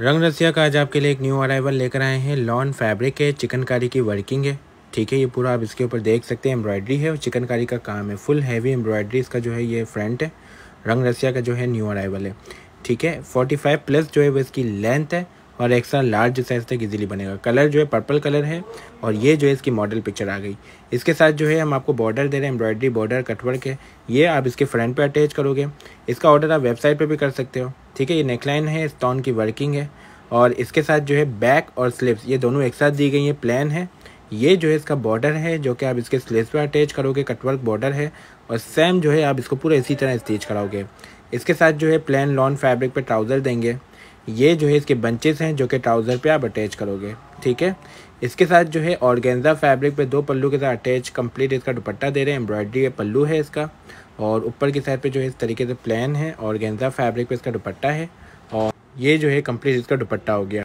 रंग रसिया का आज आपके लिए एक न्यू अराइवल लेकर आए हैं लॉन फैब्रिक है चिकनकारी की वर्किंग है ठीक है ये पूरा आप इसके ऊपर देख सकते हैं एम्ब्रॉयडरी है और चिकनकारी का काम है फुल हैवी एम्ब्रॉयडरी इसका जो है ये फ्रंट है रंग रसिया का जो है न्यू अराइवल है ठीक है 45 प्लस जो है वो इसकी लेंथ है और एक्स्ट्रा लार्ज साइज़ तक इजीली बनेगा कलर जो है पर्पल कलर है और ये जो है इसकी मॉडल पिक्चर आ गई इसके साथ जो है हम आपको बॉर्डर दे रहे हैं एम्ब्रॉयडरी बॉर्डर कटवर्क है ये आप इसके फ्रंट पे अटैच करोगे इसका ऑर्डर आप वेबसाइट पे भी कर सकते हो ठीक है ये नेकलाइन है स्टोन की वर्किंग है और इसके साथ जो है बैक और स्लिप्स ये दोनों एक साथ दी गई हैं प्लान है ये जो है इसका बॉर्डर है जो कि आप इसके स्लिप्स पर अटैच करोगे कटवर्क बॉर्डर है और सेम जो है आप इसको पूरा इसी तरह स्टिच कराओगे इसके साथ जो है प्लान लॉन फैब्रिक पर ट्राउज़र देंगे ये जो है इसके बंचेस हैं जो कि ट्राउज़र पे आप अटैच करोगे ठीक है इसके साथ जो है ऑर्गेंजा फैब्रिक पे दो पल्लू के साथ अटैच कंप्लीट इसका दुपट्टा दे रहे हैं एम्ब्रॉयडरी का पल्लू है इसका और ऊपर की साइड पे जो है इस तरीके से प्लान है ऑर्गेंजा फैब्रिक पे इसका दुपट्टा है और ये जो है कंप्लीट इसका दुपट्टा हो गया